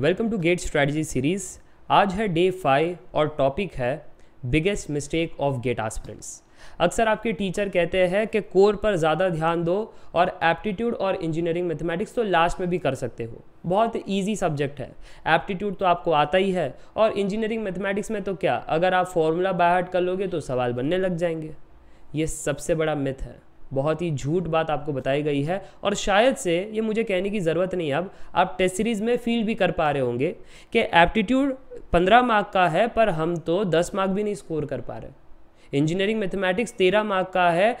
welcome to GATE strategy series आज है day five और टॉपिक है biggest mistake of GATE aspirants अक्सर आपके टीचर कहते हैं कि कोर पर ज़्यादा ध्यान दो और एप्टीट्यूड और इंजीनियरिंग मैथमेटिक्स तो लास्ट में भी कर सकते हो बहुत इजी सब्जेक्ट है एप्टीट्यूड तो आपको आता ही है और इंजीनियरिंग मैथमेटिक्स में तो क्या अगर आप फॉर्मूला बाय हार्ट कर लोगे तो सवाल बनने लग जाएंगे ये सबसे बड़ा मिथ है बहुत ही झूठ बात आपको बताई गई है और शायद से ये मुझे कहने की ज़रूरत नहीं अब आप टेस्ट सीरीज़ में फील भी कर पा रहे होंगे कि एप्टीट्यूड पंद्रह मार्क का है पर हम तो दस मार्क भी नहीं स्कोर कर पा रहे इंजीनियरिंग मैथमेटिक्स तेरह मार्क का है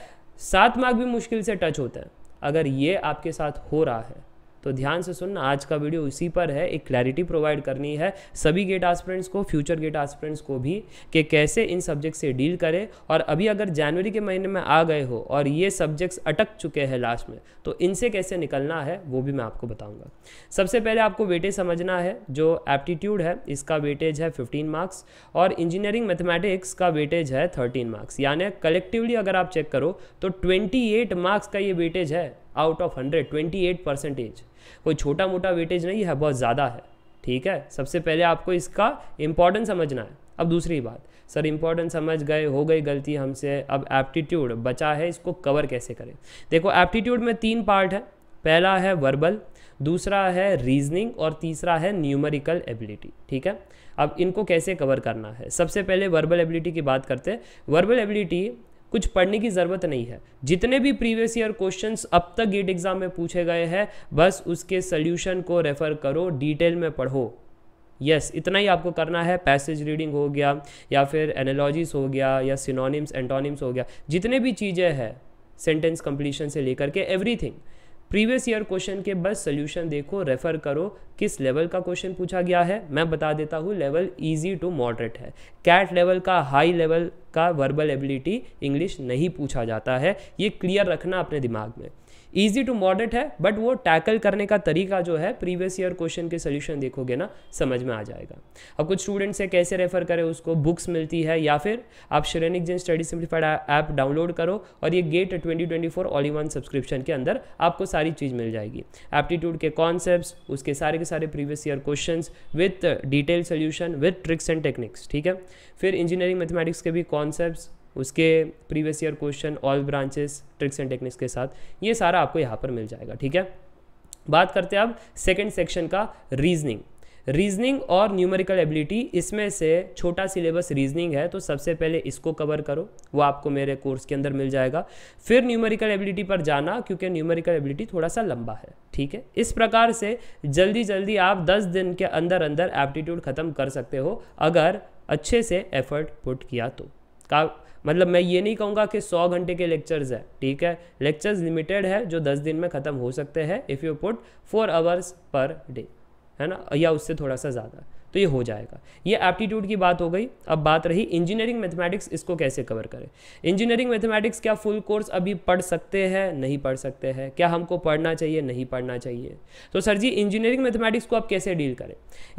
सात मार्क भी मुश्किल से टच होते हैं अगर ये आपके साथ हो रहा है तो ध्यान से सुनना आज का वीडियो इसी पर है एक क्लैरिटी प्रोवाइड करनी है सभी गेट आस्पिरेंट्स को फ्यूचर गेट आस्पिरेंट्स को भी कि कैसे इन सब्जेक्ट से डील करें और अभी अगर जनवरी के महीने में आ गए हो और ये सब्जेक्ट्स अटक चुके हैं लास्ट में तो इनसे कैसे निकलना है वो भी मैं आपको बताऊंगा सबसे पहले आपको वेटेज समझना है जो एप्टीट्यूड है इसका वेटेज है फिफ्टीन मार्क्स और इंजीनियरिंग मैथमेटिक्स का वेटेज है थर्टीन मार्क्स यानी कलेक्टिवली अगर आप चेक करो तो ट्वेंटी मार्क्स का ये वेटेज है out of hundred twenty eight percentage कोई छोटा मोटा वेटेज नहीं है बहुत ज़्यादा है ठीक है सबसे पहले आपको इसका इम्पोर्टेंस समझना है अब दूसरी बात सर इंपॉर्टेंस समझ गए हो गई गलती हमसे अब एप्टीट्यूड बचा है इसको कवर कैसे करें देखो एप्टीट्यूड में तीन पार्ट है पहला है वर्बल दूसरा है रीजनिंग और तीसरा है न्यूमेरिकल एबिलिटी ठीक है अब इनको कैसे कवर करना है सबसे पहले वर्बल एबिलिटी की बात करते हैं वर्बल एबिलिटी कुछ पढ़ने की ज़रूरत नहीं है जितने भी प्रीवियस ईयर क्वेश्चंस अब तक गेट एग्ज़ाम में पूछे गए हैं बस उसके सल्यूशन को रेफ़र करो डिटेल में पढ़ो यस yes, इतना ही आपको करना है पैसेज रीडिंग हो गया या फिर एनालॉजीज हो गया या सिनोनिम्स एंटोनिम्स हो गया जितने भी चीज़ें हैं सेंटेंस कंप्लीशन से लेकर के एवरीथिंग प्रीवियस ईयर क्वेश्चन के बस सोल्यूशन देखो रेफर करो किस लेवल का क्वेश्चन पूछा गया है मैं बता देता हूँ लेवल इजी टू मॉडरेट है कैट लेवल का हाई लेवल का वर्बल एबिलिटी इंग्लिश नहीं पूछा जाता है ये क्लियर रखना अपने दिमाग में ईजी टू मॉडरेट है बट वो टैकल करने का तरीका जो है प्रीवियस ईयर क्वेश्चन के सोल्यूशन देखोगे ना समझ में आ जाएगा अब कुछ स्टूडेंट्स है कैसे रेफर करें उसको बुक्स मिलती है या फिर आप Shrenik Jain study simplified app download करो और ये GATE twenty twenty four all in one subscription के अंदर आपको सारी चीज़ मिल जाएगी एप्टीट्यूड के कॉन्सेप्ट उसके सारे के सारे previous year question with detail solution with tricks and techniques ठीक है फिर इंजीनियरिंग मैथमेटिक्स के भी कॉन्सेप्ट उसके previous year question all branches tricks and techniques के साथ ये सारा आपको यहाँ पर मिल जाएगा ठीक है बात करते हैं अब सेकेंड सेक्शन का रीजनिंग रीजनिंग और न्यूमेरिकल एबिलिटी इसमें से छोटा सिलेबस रीजनिंग है तो सबसे पहले इसको कवर करो वो आपको मेरे कोर्स के अंदर मिल जाएगा फिर न्यूमेरिकल एबिलिटी पर जाना क्योंकि न्यूमेरिकल एबिलिटी थोड़ा सा लंबा है ठीक है इस प्रकार से जल्दी जल्दी आप 10 दिन के अंदर अंदर एप्टीट्यूड ख़त्म कर सकते हो अगर अच्छे से एफर्ट पुट किया तो का मतलब मैं ये नहीं कहूँगा कि सौ घंटे के लेक्चर्स है ठीक है लेक्चर्स लिमिटेड है जो दस दिन में ख़त्म हो सकते हैं if you put four hours per day है ना या उससे थोड़ा सा ज़्यादा तो ये हो जाएगा ये एप्टीट्यूड की बात हो गई अब बात रही इंजीनियरिंग मैथमेटिक्स इसको कैसे कवर करें इंजीनियरिंग मैथमेटिक्स क्या फुल कोर्स अभी पढ़ सकते हैं नहीं पढ़ सकते हैं क्या हमको पढ़ना चाहिए नहीं पढ़ना चाहिए तो सर जी इंजीनियरिंग मैथमेटिक्स को आप कैसे डील करें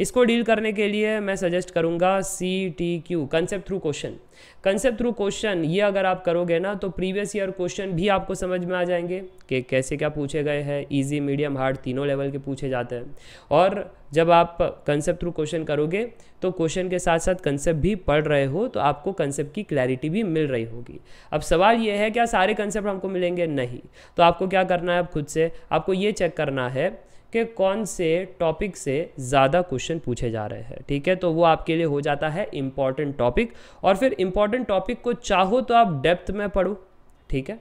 इसको डील करने के लिए मैं सजेस्ट करूँगा C T Q concept through question concept through question ये अगर आप करोगे ना तो प्रीवियस ईयर क्वेश्चन भी आपको समझ में आ जाएंगे कि कैसे क्या पूछे गए हैं ईजी मीडियम हार्ड तीनों लेवल के पूछे जाते हैं और जब आप कंसेप्ट थ्रू क्वेश्चन करोगे तो क्वेश्चन के साथ साथ कंसेप्ट भी पढ़ रहे हो तो आपको कंसेप्ट की क्लैरिटी भी मिल रही होगी अब सवाल ये है क्या सारे कंसेप्ट हमको मिलेंगे नहीं तो आपको क्या करना है अब खुद से आपको ये चेक करना है कि कौन से टॉपिक से ज़्यादा क्वेश्चन पूछे जा रहे हैं ठीक है तो वो आपके लिए हो जाता है इम्पॉर्टेंट टॉपिक और फिर इम्पॉर्टेंट टॉपिक को चाहो तो आप डेप्थ में पढ़ो ठीक है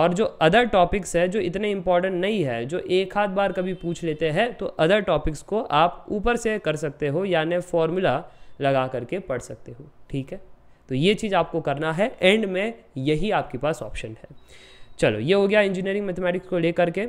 और जो अदर टॉपिक्स है जो इतने इंपॉर्टेंट नहीं है जो एक आध बार कभी पूछ लेते हैं तो अदर टॉपिक्स को आप ऊपर से कर सकते हो यानी फॉर्मूला लगा करके पढ़ सकते हो ठीक है तो ये चीज़ आपको करना है एंड में यही आपके पास ऑप्शन है चलो ये हो गया इंजीनियरिंग मैथमेटिक्स को लेकर के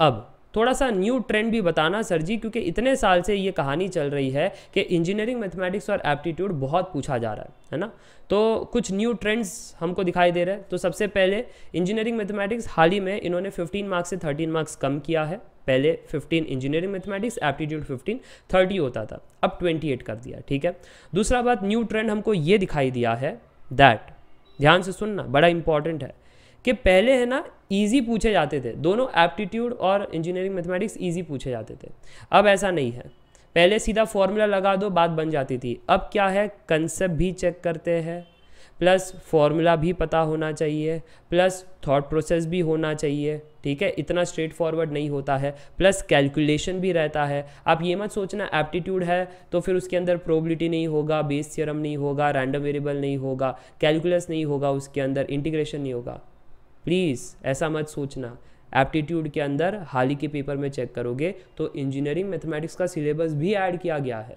अब थोड़ा सा न्यू ट्रेंड भी बताना सर जी क्योंकि इतने साल से ये कहानी चल रही है कि इंजीनियरिंग मैथमेटिक्स और एप्टीट्यूड बहुत पूछा जा रहा है है ना तो कुछ न्यू ट्रेंड्स हमको दिखाई दे रहे हैं तो सबसे पहले इंजीनियरिंग मैथमेटिक्स हाल ही में इन्होंने 15 मार्क्स से 13 मार्क्स कम किया है पहले 15 इंजीनियरिंग मैथमेटिक्स एप्टीट्यूड 15 30 होता था अब 28 कर दिया ठीक है दूसरा बात न्यू ट्रेंड हमको ये दिखाई दिया है दैट ध्यान से सुनना बड़ा इंपॉर्टेंट है कि पहले है ना ईजी पूछे जाते थे दोनों एप्टीट्यूड और इंजीनियरिंग मैथमेटिक्स ईजी पूछे जाते थे अब ऐसा नहीं है पहले सीधा फॉर्मूला लगा दो बात बन जाती थी अब क्या है कंसेप्ट भी चेक करते हैं प्लस फॉर्मूला भी पता होना चाहिए प्लस थॉट प्रोसेस भी होना चाहिए ठीक है इतना स्ट्रेट फॉरवर्ड नहीं होता है प्लस कैलकुलेशन भी रहता है आप ये मत सोचना एप्टीट्यूड है तो फिर उसके अंदर प्रोबिलिटी नहीं होगा बेस थ्योरम नहीं होगा रैंडम वेरिएबल नहीं होगा कैलकुलस नहीं होगा उसके अंदर इंटीग्रेशन नहीं होगा प्लीज़ ऐसा मत सोचना एप्टीट्यूड के अंदर हाल ही के पेपर में चेक करोगे तो इंजीनियरिंग मैथमेटिक्स का सिलेबस भी ऐड किया गया है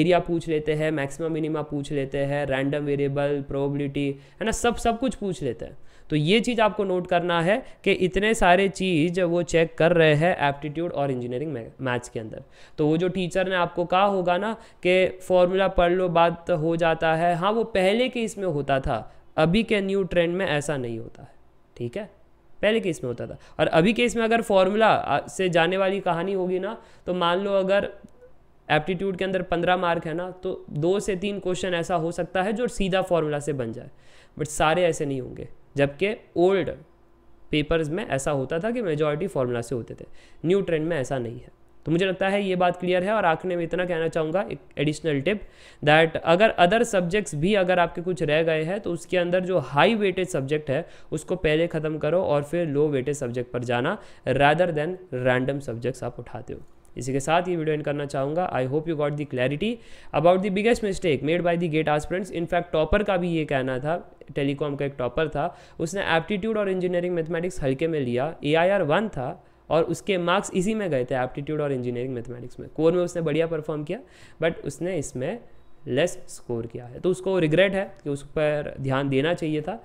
एरिया पूछ लेते हैं मैक्सिमम मिनिमा पूछ लेते हैं रैंडम वेरिएबल प्रोबेबिलिटी है ना सब सब कुछ पूछ लेते हैं तो ये चीज़ आपको नोट करना है कि इतने सारे चीज़ वो चेक कर रहे हैं एप्टीट्यूड और इंजीनियरिंग मैथ्स के अंदर तो वो जो टीचर ने आपको कहा होगा ना कि फॉर्मूला पढ़ लो बात हो जाता है हाँ वो पहले के इसमें होता था अभी के न्यू ट्रेंड में ऐसा नहीं होता है ठीक है पहले केस में होता था और अभी केस में अगर फॉर्मूला से जाने वाली कहानी होगी ना तो मान लो अगर एप्टीट्यूड के अंदर पंद्रह मार्क है ना तो दो से तीन क्वेश्चन ऐसा हो सकता है जो सीधा फॉर्मूला से बन जाए बट सारे ऐसे नहीं होंगे जबकि ओल्ड पेपर्स में ऐसा होता था कि मेजॉरिटी फार्मूला से होते थे न्यू ट्रेंड में ऐसा नहीं है तो मुझे लगता है ये बात क्लियर है और आखिर में इतना कहना चाहूँगा एक एडिशनल टिप दैट अगर अदर सब्जेक्ट्स भी अगर आपके कुछ रह गए हैं तो उसके अंदर जो हाई वेटेज सब्जेक्ट है उसको पहले ख़त्म करो और फिर लो वेटेज सब्जेक्ट पर जाना रैदर देन रैंडम सब्जेक्ट्स आप उठाते हो इसी के साथ ये वीडियो एंड करना चाहूँगा I hope you got the clarity about the biggest mistake made by the GATE aspirants in fact topper का भी ये कहना था टेलीकॉम का एक टॉपर था उसने एप्टीट्यूड और इंजीनियरिंग मैथमेटिक्स हल्के में लिया ए आई आर वन था और उसके मार्क्स इसी में गए थे एप्टीट्यूड और इंजीनियरिंग मैथमेटिक्स में कोर में उसने बढ़िया परफॉर्म किया बट उसने इसमें लेस स्कोर किया है तो उसको रिग्रेट है कि उस पर ध्यान देना चाहिए था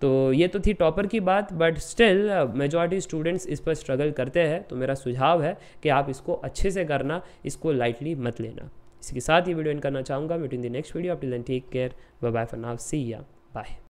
तो ये तो थी टॉपर की बात बट स्टिल मेजॉरिटी स्टूडेंट्स इस पर स्ट्रगल करते हैं तो मेरा सुझाव है कि आप इसको अच्छे से करना इसको लाइटली मत लेना इसके साथ ही वीडियो एंड करना चाहूँगा between in the next video आप take care bye for now see ya bye